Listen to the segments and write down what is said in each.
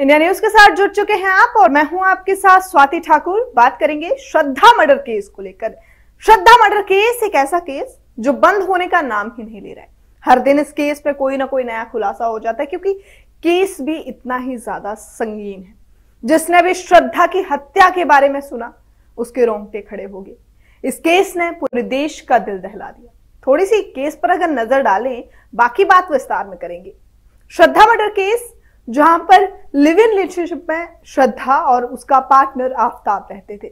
India news के साथ जुड़ चुके हैं आप और मैं हूं आपके साथ स्वाति ठाकुर बात करेंगे श्रद्धा मर्डर केस को लेकर श्रद्धा मर्डर केस एक ऐसा केस जो बंद होने का नाम ही नहीं ले रहा है हर दिन इस केस पे कोई ना कोई नया खुलासा हो जाता है क्योंकि केस भी इतना ही ज्यादा संगीन है जिसने भी श्रद्धा की हत्या के बारे में सुना उसके रोंगटे खड़े हो गए इस केस ने पूरे देश का दिल दहला दिया थोड़ी सी केस पर अगर नजर डालें बाकी बात विस्तार में करेंगे श्रद्धा मर्डर केस जहां पर लिव इन रिलेशनशिप में श्रद्धा और उसका पार्टनर आफ्ताब रहते थे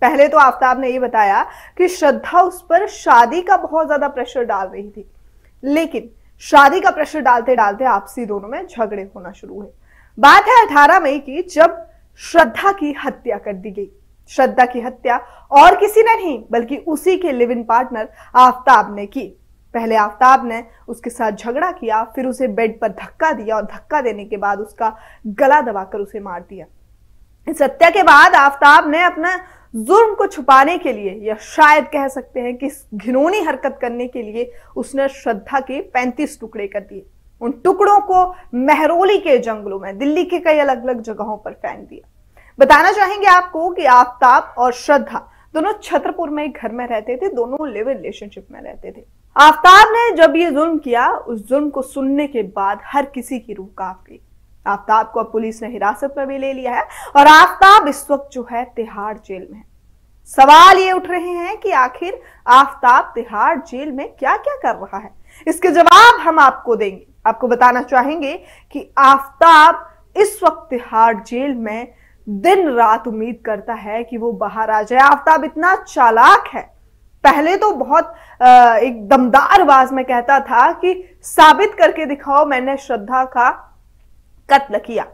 पहले तो आफ्ताब ने ये बताया कि श्रद्धा उस पर शादी का बहुत ज्यादा प्रेशर डाल रही थी लेकिन शादी का प्रेशर डालते डालते आपसी दोनों में झगड़े होना शुरू हुए बात है 18 मई की जब श्रद्धा की हत्या कर दी गई श्रद्धा की हत्या और किसी ने नहीं बल्कि उसी के लिव इन पार्टनर आफ्ताब ने की पहले आफ्ताब ने उसके साथ झगड़ा किया फिर उसे बेड पर धक्का दिया और धक्का देने के बाद उसका गला दबाकर उसे मार दिया इस हत्या के बाद आफ्ताब ने अपना जुर्म को छुपाने के लिए या शायद कह सकते हैं कि घिनौनी हरकत करने के लिए उसने श्रद्धा के 35 टुकड़े कर दिए उन टुकड़ों को महरोली के जंगलों में दिल्ली के कई अलग अलग जगहों पर फेंक दिया बताना चाहेंगे आपको कि आफ्ताब और श्रद्धा दोनों छतरपुर में एक घर में रहते थे दोनों लिव रिलेशनशिप में रहते थे आफ्ताब ने जब ये जुल्म किया उस जुल्म को सुनने के बाद हर किसी की रूह काफ गई आफ्ताब को पुलिस ने हिरासत में भी ले लिया है और आफ्ताब इस वक्त जो है तिहाड़ जेल में है सवाल ये उठ रहे हैं कि आखिर आफ्ताब तिहाड़ जेल में क्या क्या कर रहा है इसके जवाब हम आपको देंगे आपको बताना चाहेंगे कि आफ्ताब इस वक्त तिहाड़ जेल में दिन रात उम्मीद करता है कि वो बाहर आ जाए आफ्ताब इतना चालाक है पहले तो बहुत एक दमदार आवाज में कहता था कि साबित करके दिखाओ मैंने श्रद्धा का कत्ल किया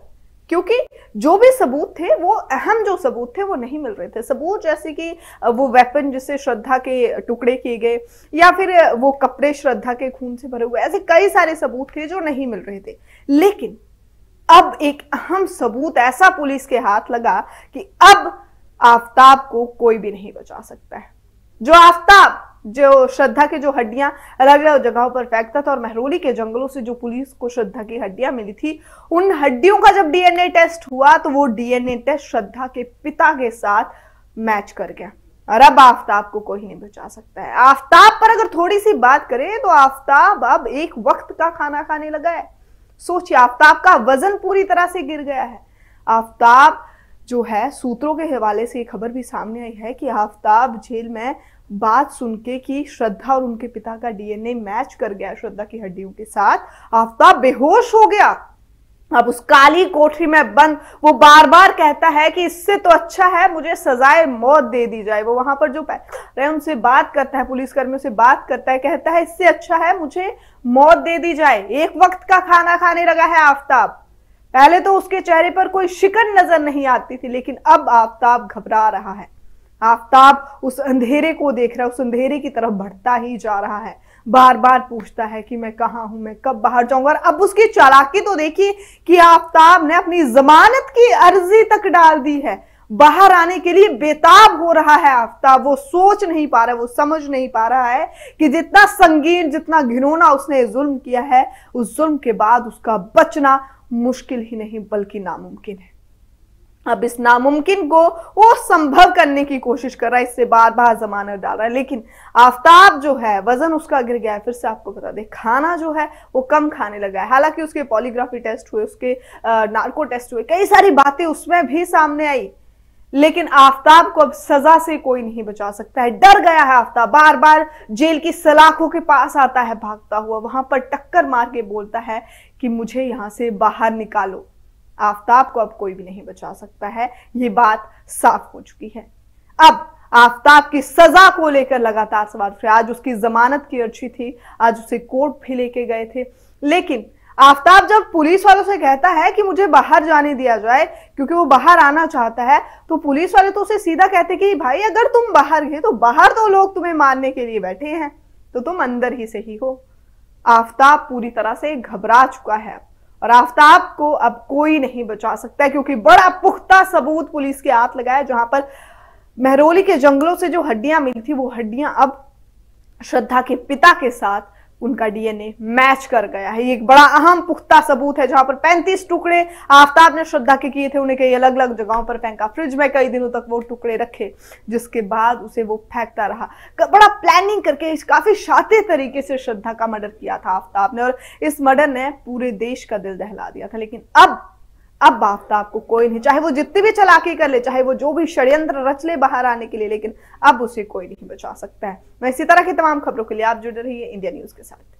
क्योंकि जो भी सबूत थे वो अहम जो सबूत थे वो नहीं मिल रहे थे सबूत जैसे कि वो वेपन जिससे श्रद्धा के टुकड़े किए गए या फिर वो कपड़े श्रद्धा के खून से भरे हुए ऐसे कई सारे सबूत थे जो नहीं मिल रहे थे लेकिन अब एक अहम सबूत ऐसा पुलिस के हाथ लगा कि अब आफ्ताब को कोई भी नहीं बचा सकता है जो आस्था जो श्रद्धा के जो हड्डियां अलग अलग जगहों पर फेंकता था और महरोली के जंगलों से जो पुलिस को श्रद्धा की हड्डियां मिली थी उन हड्डियों का जब डीएनए टेस्ट हुआ तो वो डीएनए टेस्ट श्रद्धा के पिता के साथ मैच कर गया और अब आफ्ताब को कोई नहीं बचा सकता है आफ्ताब पर अगर थोड़ी सी बात करें तो आफ्ताब अब एक वक्त का खाना खाने लगा है सोचिए आफ्ताब का वजन पूरी तरह से गिर गया है आफ्ताब जो है सूत्रों के हवाले से ये खबर भी सामने आई है कि आफ्ताब जेल में बात सुन के कि श्रद्धा और उनके पिता का डीएनए मैच कर गया श्रद्धा की हड्डियों के साथ आफ्ताब बेहोश हो गया अब उस काली कोठरी में बंद वो बार बार कहता है कि इससे तो अच्छा है मुझे सजाए मौत दे दी जाए वो वहां पर जो रहे उनसे बात करता है पुलिसकर्मियों से बात करता है कहता है इससे अच्छा है मुझे मौत दे दी जाए एक वक्त का खाना खाने लगा है आफ्ताब पहले तो उसके चेहरे पर कोई शिकन नजर नहीं आती थी लेकिन अब आफ्ताब घबरा रहा है आफ्ताब उस अंधेरे को देख रहा है उस अंधेरे की तरफ बढ़ता ही जा रहा है बार बार पूछता है कि मैं कहाँ हूं मैं कब बाहर जाऊंगा अब उसकी चालाकी तो देखिए कि आफ्ताब ने अपनी जमानत की अर्जी तक डाल दी है बाहर आने के लिए बेताब हो रहा है आफ्ताब वो सोच नहीं पा रहा है वो समझ नहीं पा रहा है कि जितना संगीन जितना घिनौना उसने जुल्म किया है उस जुल्म के बाद उसका बचना मुश्किल ही नहीं बल्कि नामुमकिन है अब इस नामुमकिन को वो संभव करने की कोशिश कर रहा है इससे बार बार जमानत डाल रहा है लेकिन आफ्ताब जो है वजन उसका गिर गया है फिर से आपको बता दें खाना जो है वो कम खाने लगा है हालांकि उसके पॉलीग्राफी टेस्ट हुए उसके नार्को टेस्ट हुए कई सारी बातें उसमें भी सामने आई लेकिन आफ्ताब को अब सजा से कोई नहीं बचा सकता है डर गया है आफ्ताब बार बार जेल की सलाखों के पास आता है भागता हुआ वहां पर टक्कर मार के बोलता है कि मुझे यहां से बाहर निकालो आफ्ताब को अब कोई भी नहीं बचा सकता है ये बात साफ हो चुकी है अब आफ्ताब की सजा को लेकर लगातार सवाल उठे आज उसकी जमानत की अर्जी थी आज उसे कोर्ट भी लेके गए थे लेकिन आफ्ताब जब पुलिस वालों से कहता है कि मुझे बाहर जाने दिया जाए क्योंकि वो बाहर आना चाहता है तो पुलिस वाले तो उसे सीधा कहते कि भाई अगर तुम बाहर गए तो बाहर तो लोग तुम्हें मारने के लिए बैठे हैं तो तुम अंदर ही सही हो आफ्ताब पूरी तरह से घबरा चुका है और आफ्ताब को अब कोई नहीं बचा सकता क्योंकि बड़ा पुख्ता सबूत पुलिस के हाथ लगाया जहां पर महरोली के जंगलों से जो हड्डियां मिली थी वो हड्डियां अब श्रद्धा के पिता के साथ उनका डीएनए मैच कर गया है ये एक बड़ा अहम पुख्ता सबूत है जहां पर 35 टुकड़े आफ्ताब ने श्रद्धा के किए थे उन्हें कई अलग अलग जगहों पर फेंका फ्रिज में कई दिनों तक वो टुकड़े रखे जिसके बाद उसे वो फेंकता रहा बड़ा प्लानिंग करके इस काफी शातिर तरीके से श्रद्धा का मर्डर किया था आफ्ताब ने और इस मर्डर ने पूरे देश का दिल दहला दिया था लेकिन अब बाफ्ता तो आपको कोई नहीं चाहे वो जितनी भी चलाकी कर ले चाहे वो जो भी षड्यंत्र रच ले बाहर आने के लिए लेकिन अब उसे कोई नहीं बचा सकता है मैं इसी तरह की तमाम खबरों के लिए आप जुड़े रहिए इंडिया न्यूज के साथ